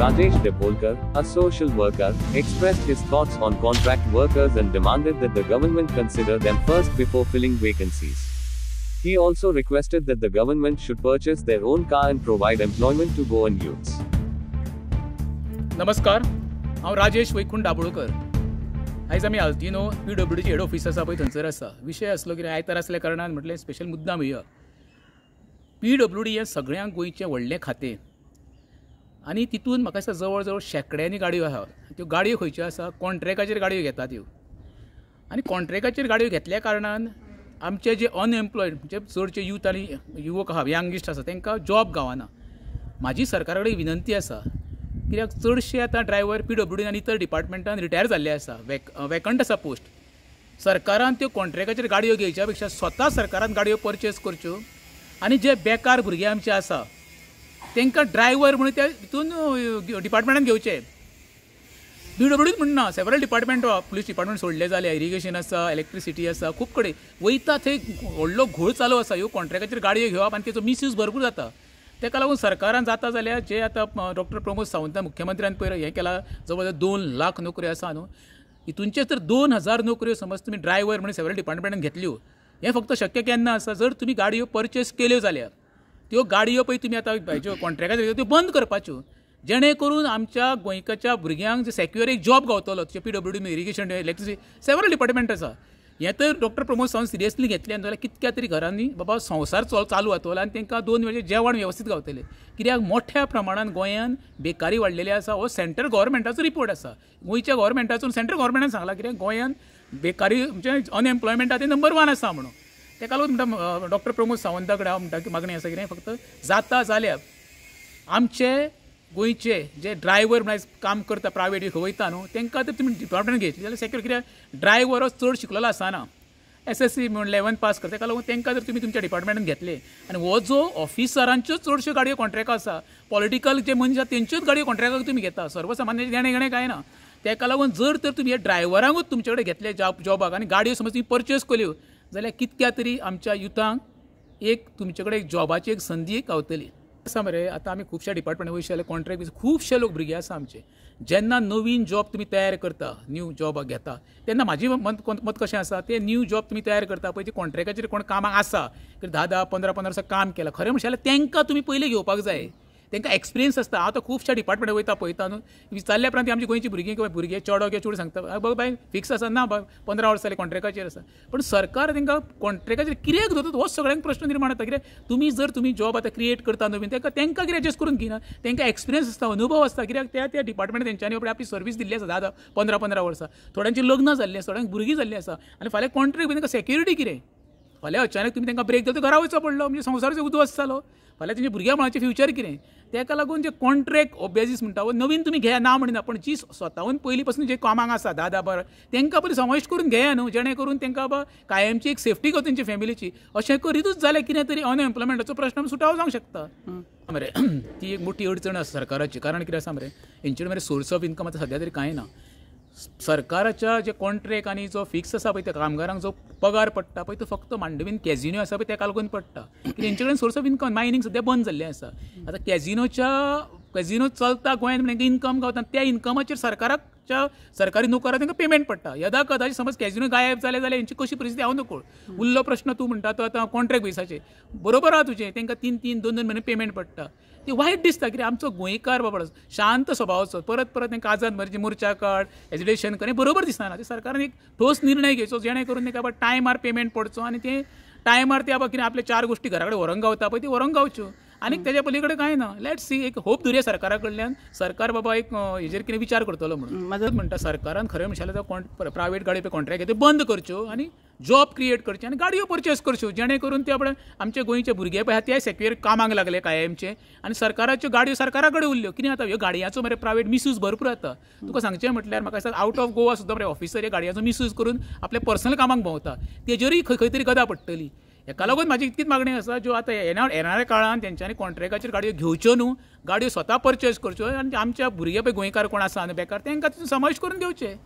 Rajesh Depolkar, a social worker, expressed his thoughts on contract workers and demanded that the government consider them first before filling vacancies. He also requested that the government should purchase their own car and provide employment to Goan youths. नमस्कार हांव राजेश वैकुंठ दाबोळकर आयज आमी Altinho P W डीची head office आसा पळय थंयसर आसा विशय आसलो कितें आयतार आसल्या कारणान म्हटलें स्पेशल मुद्दाम येया पी डब्ल्यू डी हें सगळ्यांक गोंयचें व्हडलें खातें आणि तितून म्हाका दिसता जवळ जवळ शेकड्यांनी गाडयो आसा त्यो गाडयो खंयच्यो आसा कॉन्ट्रेकाचेर गाडयो घेता त्यो आनी कॉन्ट्रेकाचेर गाडयो घेतल्या कारणान आमचे जे अनएम्प्लॉयड म्हणजे चडचे यूथ आनी युवक आहा यंगिस्ट आसा तांकां जॉब गावना म्हाजी सरकारा कडेन विनंती आसा कित्याक चडशे आतां ड्रायव्हर पी डब्ल्यू डी आनी इतर डिपार्टमेंटान रिटायर जाल्ले आसा वेक वेकंट आसा पोस्ट सरकारान त्यो कॉन्ट्रेकाचेर गाडयो घेवच्या पेक्षा स्वता सरकारान गाडयो पर्चेस करच्यो आनी जे बेकार भुरगे आमचे आसा तांकां ड्रायव्हर म्हणून त्या हितून डिपार्टमेंटान घेवचे बी डब्ल्यूच म्हण ना सेवरल डिपार्टमेंट पुलीस डिपार्टमेंट सोडले जाल्यार इरिगेशन आसा इलेक्ट्रिसिटी आसा खूब कडेन वयता थंय व्हडलो घोळ चालू आसा ह्यो कॉन्ट्रॅक्टाचेर गाडयो घेवप आनी तेचो मिसयूज भरपूर जाता तेका लागून सरकारान जाता जाल्यार जे आतां डॉक्टर प्रमोद सावंत मुख्यमंत्र्यान पयर हें केलां जवळ जवळ दोन लाख नोकऱ्यो आसा न्हू हितूनचे तर दोन हजार नोकऱ्यो समज तुमी ड्रायवर म्हणून सेवरल डिपार्टमेंटान घेतल्यो हें फक्त शक्य केन्ना आसा जर तुमी गाडयो परचेस केल्यो जाल्यार त्यो गाडयो पळय तुमी आतां हेच्यो कॉन्ट्रॅक्टार त्यो बंद करपाच्यो जेणे करून आमच्या गोंयकाच्या भुरग्यांक जे सेक्युअर एक जॉब गावतलो तुमचे P W D irrigation electricity several department आसा हे तर डॉक्टर प्रमोद सावंत सिरियसली घेतलें जाल्यार कितक्या तरी घरांनी बाबा संवसार चल चालू जातलो आनी तांकां दोन वेळेचे जेवण वेवस्थीत गावतले कित्याक मोठ्या प्रमाणांत गोंयांत बेकारी वाडलेली आसा हो सेंट्रल गव्हर्मेंटाचो रिपोर्ट आसा गोंयच्या गव्हर्मेंटाचो सेंट्रल गव्हर्मेंटान सांगला कित्याक गोंयांत बेकारी म्हणजे अनएम्प्लॉयमेंट ते नंबर वन आसा म्हणून तेका लागून म्हणटा डॉक्टर प्रमोद सावंता कडेन हांव म्हणटा की मागणी आसा कितें फक्त जाता जाल्यार आमचे गोंयचे जे ड्रायव्हर म्हणजे काम करता प्रायवेट वयता न्हू तांकां तर तुमी डिपार्टमेंट घेतली जाल्यार सेक्युर कित्याक ड्रायव्हर चड शिकलेलो आसना एस एस सी म्हणून इलेवन पास करता तेका लागून तेंकां जर तुमी तुमच्या डिपार्टमेंटान घेतले आनी हो जो ऑफिसरांच्यो चडश्यो गाडयो कॉन्ट्रॅक्ट आसा पॉलिटिकल जे मनीस आसा तेंच्योच गाडयो कॉन्ट्रॅक्टाक तुमी घेता सर्वसामान्य गेणे घेणे काय ना तेका लागून जर तर तुमी हे ड्रायव्हरांकूच तुमचे कडेन घेतले जॉब जॉबाक आनी गाडयो समज तुमी परचेस केल्यो जाल्यार कितक्या तरी आमच्या युथांक एक तुमचे कडेन जॉबाची एक संदी एक गावतली आसा मरे आतां आमी खुबशा डिपार्टमेंट वयशे जाल्यार कॉन्ट्रॅक्ट बी खुबशे लोक भुरगे आसा आमचे जेन्ना नवीन जॉब तुमी तयार करता न्यू जॉब घेता तेन्ना म्हाजी मत मत कशें आसा ते न्यू जॉब तुमी तयार करता पळय ते कॉन्ट्रॅक्टाचेर कोण कामाक आसा धा धा पंदरा पंदरा वर्सां काम केलां खरें म्हणशे जाल्यार तांकां तुमी पयलीं घेवपाक जाय तांकां एक्सपिरियन्स आसता हांव आतां खुबशा डिपार्टमेंट वयता पळयता न्हू विचारल्या उपरांत आमची गोंयची भुरगीं किंवां भुरगे चेडो किंवां चेडूं सांगता बाबा बाय फिक्स आसा ना बाय पंदरा वर्सां जालें कॉन्ट्रेक्टाचेर आसा पूण सरकार तांकां कॉन्ट्रेक्टाचेर कित्याक दोतोत हो सगळ्यांक प्रश्न निर्माण जाता कित्याक तुमी जर तुमी जॉब आतां क्रिएट करता न्हू तांकां तांकां कितें एडजस्ट करून घेना तांकां एक्सपिरियन्स आसता अनुभव आसता कित्याक त्या त्या डिपार्टमेंट तेंच्यांनी आपली सर्वीस दिल्ली आसा धा पंदरा पंदरा वर्सां थोड्यांची लग्न जाल्लीं आसा थोड्यांक भुरगीं जाल्लीं आसा आनी फाल्यां बी तांकां सेक्युरिटी कितें फाल्यां अचानक तुमी तांकां ब्रेक दिलो घरा वयचो पडलो म्हणजे संवसारूच उद्वस्त जालो फाल्यां तुमच्या भुरग्या मुळाचें फ्युचर कितें तेका लागून जे कॉन्ट्रॅक्ट ओबेजीस म्हणटा वो नवीन तुमी घेया ना म्हणना पण जी स्वताहून पयलीं पासून जे कामांक आसा दादा बारा तांकां पयलीं समावेश करून घेया न्हू जेणे करून तांकां कायमची एक सेफ्टी गो तेंची फॅमिलीची अशें करीतूच जाल्यार कितें तरी अनएम्प्लॉयमेंटाचो प्रश्न सुटाव जावंक शकता मरे ती एक मोठी अडचण आसा सरकाराची कारण कितें आसा मरे हेंचे मरे सोर्स ऑफ इन्कम आतां सद्या तरी कांय ना सरकाराच्या जे कॉन्ट्रॅक्ट आणि जो फिक्स आसा पळय त्या कामगारांक जो पगार पडटा पळय तो फक्त मांडवीन कॅझिनो आसा पळय ताका लागून पडटा तेंचे कडेन सोर्स ऑफ इन्कम मायनींग सद्या बंद जाल्लें आसा आतां कॅझिनोच्या कॅझिनो चलता गोंयांत म्हणजे इन्कम गावता त्या इन्कमाचेर सरकाराक मागच्या सरकारी नोकरात त्यांना पेमेंट पडटा यदा कदाचित समज कॅजिनो गायब झाले जाल्यार यांची कशी परिस्थिती हांव नको उरलो प्रश्न तूं म्हणटा तो आतां कॉन्ट्रॅक्ट बेसाचे बरोबर आहा तुजें तांकां तीन तीन दोन दोन म्हयने पेमेंट पडटा ते वायट दिसता कित्याक आमचो गोंयकार बाबडो शांत स्वभावाचो परत परत तांकां आजाद मरची मोर्चा काड एज्युकेशन कर बरोबर दिसना ते सरकारान एक ठोस निर्णय घेवचो जेणे करून तांकां बाबा टायमार पेमेंट पडचो आनी ते टायमार ते बाबा कितें आपले चार गोष्टी घरा कडेन व्हरोंक गावता पळय ती व्हरोंक गावच्यो आणि त्याच्या पलीकडे काय ना लेट सी एक होप दुर्या सरकारा कडल्यान सरकार बाबा एक हेजेर कितें विचार करतलो म्हणून माझं म्हणटा सरकारान खरें म्हणजे प्रायव्हेट गाडी पे कॉन्ट्रॅक्ट घेते बंद करच्यो आणि जॉब क्रिएट करचे आणि गाडयो परचेस करच्यो जेणे करून ते आपण आमचे गोंयचे भुरगे पळय ते सेक्युअर कामांक लागले कायमचे आनी सरकाराच्यो गाडयो सरकाराकडे कडेन उरल्यो कितें आता ह्यो गाडयांचो मरे प्रायवेट मिसयूज भरपूर जाता तुका सांगचें म्हटल्यार म्हाका दिसता आउट ऑफ गोवा सुद्धा मरे ऑफिसर या गाडयांचो मिसयूज करून आपल्या पर्सनल कामांक भोंवता तेजेरूय खंय खंय तरी गदा पडटली हेका लागून म्हाजी इतकीच मागणी आसा ज्यो आतां येणार येणाऱ्या काळान तेंच्यांनी कॉन्ट्रॅक्टाचेर गाडयो घेवच्यो न्हू गाडयो स्वता पर्चेज करच्यो आनी आमच्या भुरगे पळय गोंयकार कोण आसा न्हू बेकार तेंकां तितून समावेश करून घेवचे